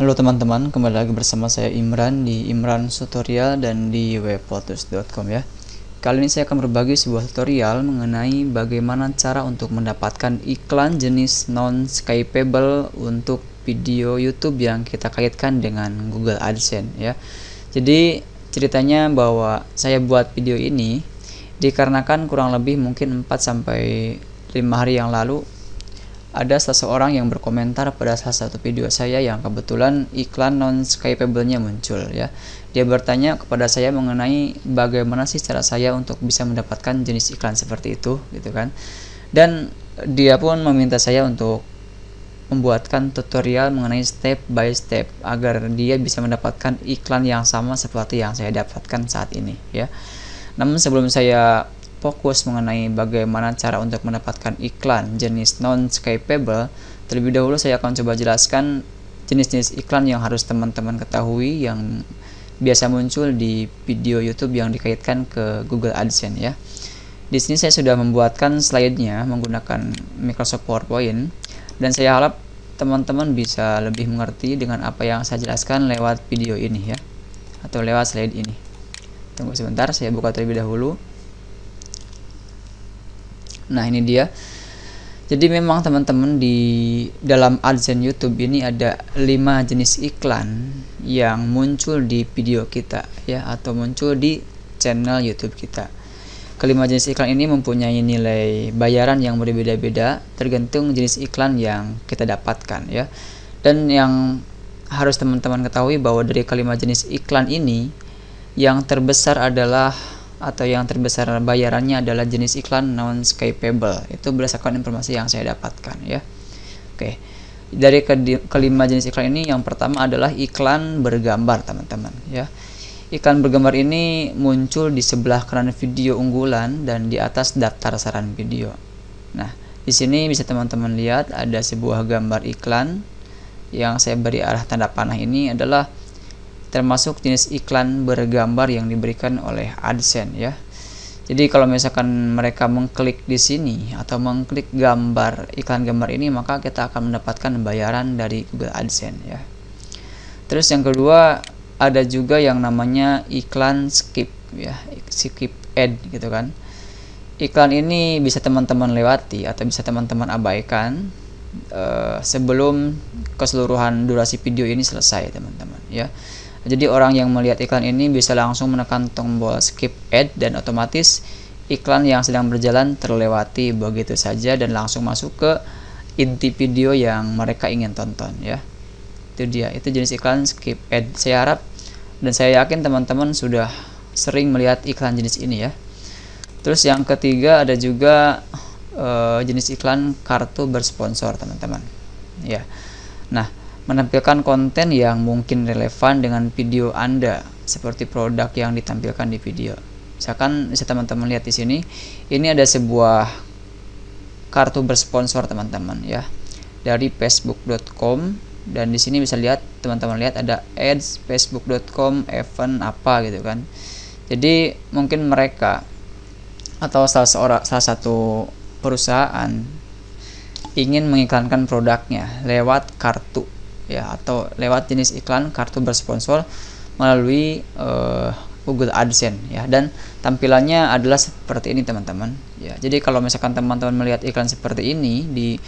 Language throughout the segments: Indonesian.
Halo teman-teman, kembali lagi bersama saya Imran di Imran Tutorial dan di webpotus.com ya. Kali ini saya akan berbagi sebuah tutorial mengenai bagaimana cara untuk mendapatkan iklan jenis non-skypable untuk video YouTube yang kita kaitkan dengan Google AdSense ya. Jadi ceritanya bahwa saya buat video ini dikarenakan kurang lebih mungkin 4 sampai 5 hari yang lalu ada seseorang yang berkomentar pada salah satu video saya yang kebetulan iklan non skypable-nya muncul ya. Dia bertanya kepada saya mengenai bagaimana sih cara saya untuk bisa mendapatkan jenis iklan seperti itu gitu kan. Dan dia pun meminta saya untuk membuatkan tutorial mengenai step by step agar dia bisa mendapatkan iklan yang sama seperti yang saya dapatkan saat ini ya. Namun sebelum saya fokus mengenai bagaimana cara untuk mendapatkan iklan jenis non-scapable, terlebih dahulu saya akan coba jelaskan jenis-jenis iklan yang harus teman-teman ketahui yang biasa muncul di video YouTube yang dikaitkan ke Google AdSense ya. Di sini saya sudah membuatkan slide-nya menggunakan Microsoft PowerPoint dan saya harap teman-teman bisa lebih mengerti dengan apa yang saya jelaskan lewat video ini ya atau lewat slide ini. Tunggu sebentar, saya buka terlebih dahulu. Nah, ini dia. Jadi memang teman-teman di dalam AdSense YouTube ini ada 5 jenis iklan yang muncul di video kita ya atau muncul di channel YouTube kita. Kelima jenis iklan ini mempunyai nilai bayaran yang berbeda-beda tergantung jenis iklan yang kita dapatkan ya. Dan yang harus teman-teman ketahui bahwa dari kelima jenis iklan ini yang terbesar adalah atau yang terbesar bayarannya adalah jenis iklan non skippable itu berdasarkan informasi yang saya dapatkan ya oke dari kelima jenis iklan ini yang pertama adalah iklan bergambar teman-teman ya iklan bergambar ini muncul di sebelah kanan video unggulan dan di atas daftar saran video nah di sini bisa teman-teman lihat ada sebuah gambar iklan yang saya beri arah tanda panah ini adalah termasuk jenis iklan bergambar yang diberikan oleh AdSense ya. Jadi kalau misalkan mereka mengklik di sini atau mengklik gambar iklan gambar ini maka kita akan mendapatkan bayaran dari Google AdSense ya. Terus yang kedua ada juga yang namanya iklan skip ya, skip ad gitu kan. Iklan ini bisa teman-teman lewati atau bisa teman-teman abaikan uh, sebelum keseluruhan durasi video ini selesai teman-teman ya jadi orang yang melihat iklan ini bisa langsung menekan tombol skip ad dan otomatis iklan yang sedang berjalan terlewati begitu saja dan langsung masuk ke inti video yang mereka ingin tonton ya. Itu dia, itu jenis iklan skip ad. Saya harap dan saya yakin teman-teman sudah sering melihat iklan jenis ini ya. Terus yang ketiga ada juga uh, jenis iklan kartu bersponsor teman-teman. Ya. Nah, menampilkan konten yang mungkin relevan dengan video Anda, seperti produk yang ditampilkan di video. Misalkan bisa teman-teman lihat di sini, ini ada sebuah kartu bersponsor teman-teman ya dari facebook.com dan di sini bisa lihat teman-teman lihat ada ads facebook.com event apa gitu kan. Jadi mungkin mereka atau salah seorang salah satu perusahaan ingin mengiklankan produknya lewat kartu ya atau lewat jenis iklan kartu bersponsor melalui uh, Google AdSense ya dan tampilannya adalah seperti ini teman-teman ya jadi kalau misalkan teman-teman melihat iklan seperti ini di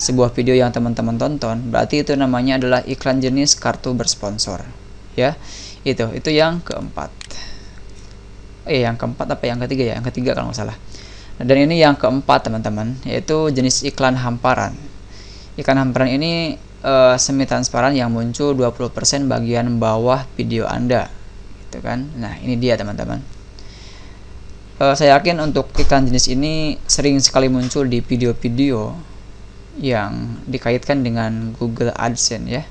sebuah video yang teman-teman tonton berarti itu namanya adalah iklan jenis kartu bersponsor ya itu itu yang keempat eh yang keempat apa yang ketiga ya yang ketiga kalau nggak salah nah, dan ini yang keempat teman-teman yaitu jenis iklan hamparan iklan hamparan ini uh, eh, semi transparan yang muncul 20% bagian bawah video Anda gitu kan nah ini dia teman-teman uh, saya yakin untuk iklan jenis ini sering sekali muncul di video-video yang dikaitkan dengan Google AdSense ya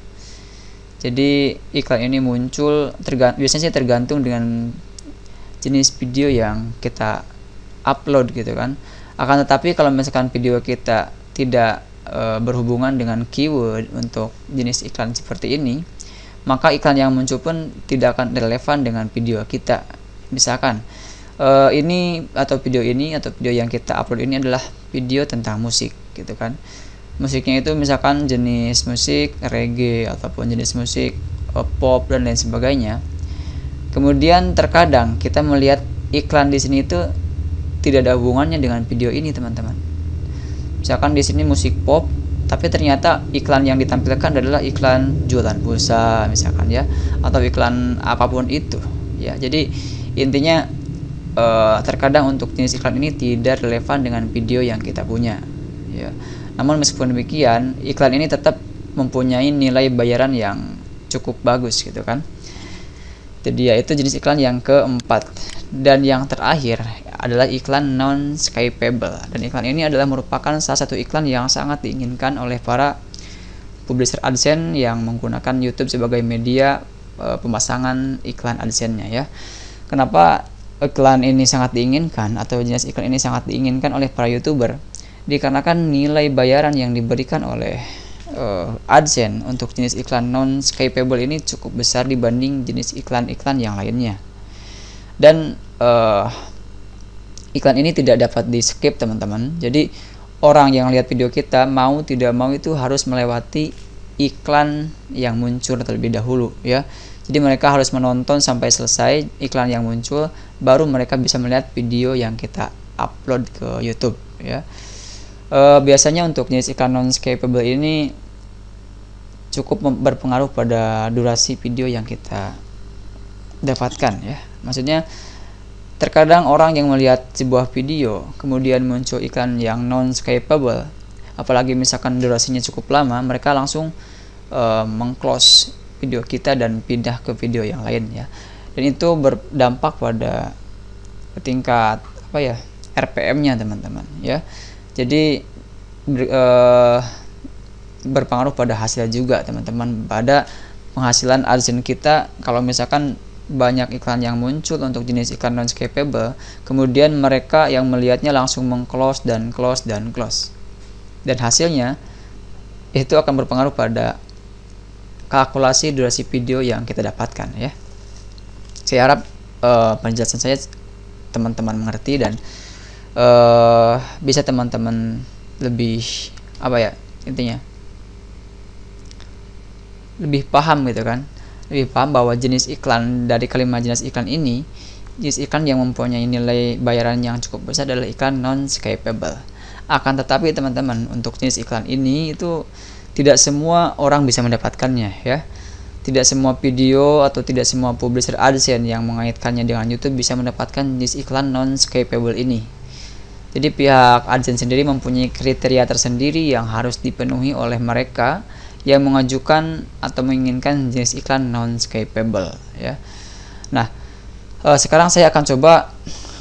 jadi iklan ini muncul tergant biasanya sih tergantung dengan jenis video yang kita upload gitu kan akan tetapi kalau misalkan video kita tidak e, berhubungan dengan keyword untuk jenis iklan seperti ini, maka iklan yang muncul pun tidak akan relevan dengan video kita. Misalkan e, ini atau video ini atau video yang kita upload ini adalah video tentang musik, gitu kan? Musiknya itu misalkan jenis musik reggae ataupun jenis musik e, pop dan lain sebagainya. Kemudian terkadang kita melihat iklan di sini itu tidak ada hubungannya dengan video ini, teman-teman misalkan di sini musik pop tapi ternyata iklan yang ditampilkan adalah iklan jualan pulsa misalkan ya atau iklan apapun itu ya jadi intinya eh, terkadang untuk jenis iklan ini tidak relevan dengan video yang kita punya ya namun meskipun demikian iklan ini tetap mempunyai nilai bayaran yang cukup bagus gitu kan jadi ya itu jenis iklan yang keempat dan yang terakhir adalah iklan non-skypable dan iklan ini adalah merupakan salah satu iklan yang sangat diinginkan oleh para publisher AdSense yang menggunakan YouTube sebagai media e, pemasangan iklan AdSense-nya ya. Kenapa iklan ini sangat diinginkan atau jenis iklan ini sangat diinginkan oleh para YouTuber? Dikarenakan nilai bayaran yang diberikan oleh uh, AdSense untuk jenis iklan non skypable ini cukup besar dibanding jenis iklan-iklan yang lainnya. Dan uh, iklan ini tidak dapat di skip teman-teman jadi orang yang lihat video kita mau tidak mau itu harus melewati iklan yang muncul terlebih dahulu ya jadi mereka harus menonton sampai selesai iklan yang muncul baru mereka bisa melihat video yang kita upload ke YouTube ya e, biasanya untuk jenis iklan non skippable ini cukup berpengaruh pada durasi video yang kita dapatkan ya maksudnya Terkadang orang yang melihat sebuah video, kemudian muncul iklan yang non skippable, apalagi misalkan durasinya cukup lama, mereka langsung uh, mengclose video kita dan pindah ke video yang lain ya. Dan itu berdampak pada tingkat apa ya RPM-nya teman-teman ya. Jadi ber, uh, berpengaruh pada hasil juga teman-teman pada penghasilan adsense kita kalau misalkan banyak iklan yang muncul untuk jenis iklan non-scapable, kemudian mereka yang melihatnya langsung mengclose dan close dan close. Dan hasilnya itu akan berpengaruh pada kalkulasi durasi video yang kita dapatkan ya. Saya harap uh, penjelasan saya teman-teman mengerti dan uh, bisa teman-teman lebih apa ya intinya lebih paham gitu kan lebih paham bahwa jenis iklan dari kelima jenis iklan ini jenis iklan yang mempunyai nilai bayaran yang cukup besar adalah iklan non skippable. akan tetapi teman-teman untuk jenis iklan ini itu tidak semua orang bisa mendapatkannya ya tidak semua video atau tidak semua publisher AdSense yang mengaitkannya dengan YouTube bisa mendapatkan jenis iklan non skippable ini. Jadi pihak AdSense sendiri mempunyai kriteria tersendiri yang harus dipenuhi oleh mereka yang mengajukan atau menginginkan jenis iklan non-scapable ya. Nah, e, sekarang saya akan coba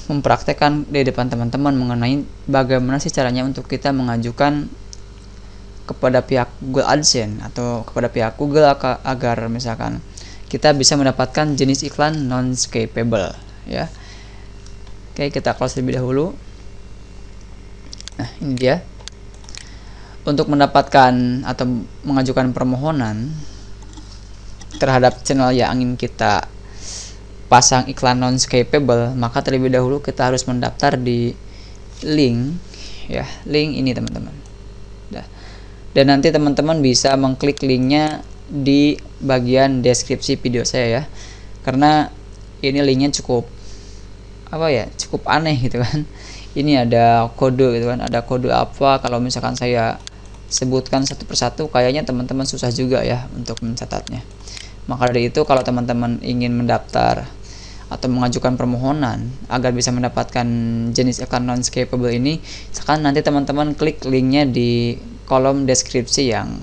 mempraktekkan di depan teman-teman mengenai bagaimana sih caranya untuk kita mengajukan kepada pihak Google AdSense atau kepada pihak Google agar misalkan kita bisa mendapatkan jenis iklan non-scapable ya. Oke, kita close terlebih dahulu. Nah, ini dia untuk mendapatkan atau mengajukan permohonan terhadap channel yang ingin kita pasang iklan non skippable, maka terlebih dahulu kita harus mendaftar di link ya link ini teman-teman dan nanti teman-teman bisa mengklik linknya di bagian deskripsi video saya ya karena ini linknya cukup apa ya cukup aneh gitu kan ini ada kode gitu kan ada kode apa kalau misalkan saya sebutkan satu persatu kayaknya teman-teman susah juga ya untuk mencatatnya maka dari itu kalau teman-teman ingin mendaftar atau mengajukan permohonan agar bisa mendapatkan jenis account non scalable ini sekarang nanti teman-teman klik linknya di kolom deskripsi yang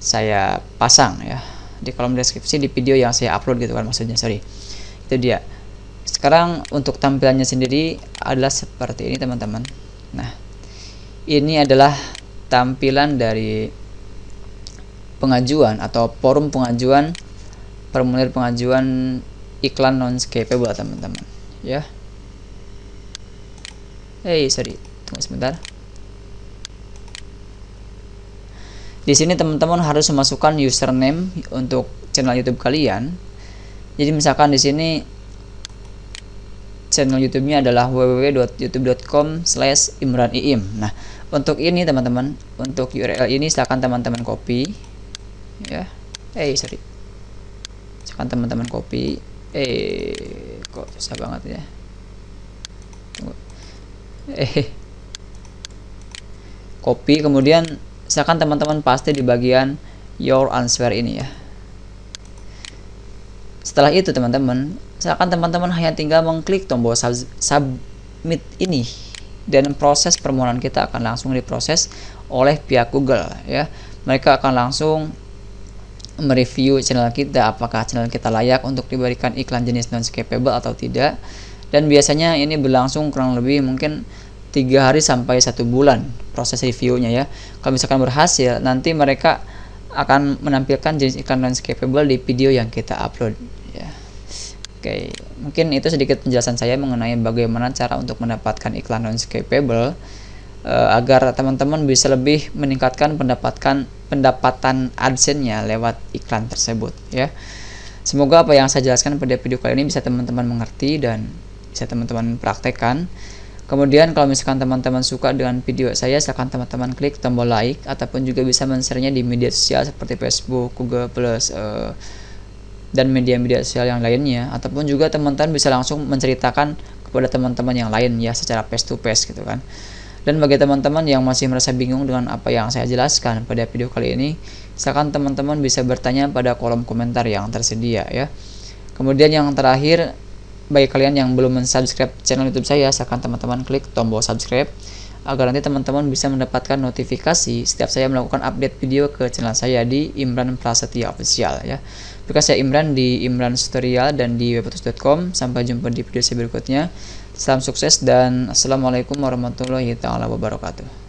saya pasang ya di kolom deskripsi di video yang saya upload gitu kan maksudnya sorry itu dia sekarang untuk tampilannya sendiri adalah seperti ini teman-teman nah ini adalah tampilan dari pengajuan atau forum pengajuan formulir pengajuan iklan non buat teman-teman ya eh hey, sorry tunggu sebentar di sini teman-teman harus memasukkan username untuk channel YouTube kalian. Jadi misalkan di sini channel YouTube-nya adalah www.youtube.com slash Iim. nah untuk ini teman-teman untuk URL ini silahkan teman-teman copy ya eh sorry silahkan teman-teman copy eh kok susah banget ya Tunggu. eh copy kemudian silahkan teman-teman paste di bagian your answer ini ya setelah itu teman-teman Misalkan teman-teman hanya tinggal mengklik tombol sub submit ini dan proses permohonan kita akan langsung diproses oleh pihak Google ya. Mereka akan langsung mereview channel kita apakah channel kita layak untuk diberikan iklan jenis non skippable atau tidak. Dan biasanya ini berlangsung kurang lebih mungkin tiga hari sampai satu bulan proses reviewnya ya kalau misalkan berhasil nanti mereka akan menampilkan jenis iklan non skippable di video yang kita upload ya Oke, mungkin itu sedikit penjelasan saya mengenai bagaimana cara untuk mendapatkan iklan non skippable uh, eh, agar teman-teman bisa lebih meningkatkan pendapatan pendapatan AdSense-nya lewat iklan tersebut ya. Semoga apa yang saya jelaskan pada video kali ini bisa teman-teman mengerti dan bisa teman-teman praktekkan. Kemudian kalau misalkan teman-teman suka dengan video saya, silahkan teman-teman klik tombol like ataupun juga bisa men share di media sosial seperti Facebook, Google+, uh, dan media-media sosial yang lainnya ataupun juga teman-teman bisa langsung menceritakan kepada teman-teman yang lain ya secara face to face gitu kan dan bagi teman-teman yang masih merasa bingung dengan apa yang saya jelaskan pada video kali ini silakan teman-teman bisa bertanya pada kolom komentar yang tersedia ya kemudian yang terakhir bagi kalian yang belum mensubscribe channel YouTube saya, silakan teman-teman klik tombol subscribe agar nanti teman-teman bisa mendapatkan notifikasi setiap saya melakukan update video ke channel saya di Imran Prasetya Official ya. Because saya Imran di Imran Tutorial dan di webputus.com. Sampai jumpa di video saya berikutnya. Salam sukses dan Assalamualaikum warahmatullahi taala wabarakatuh.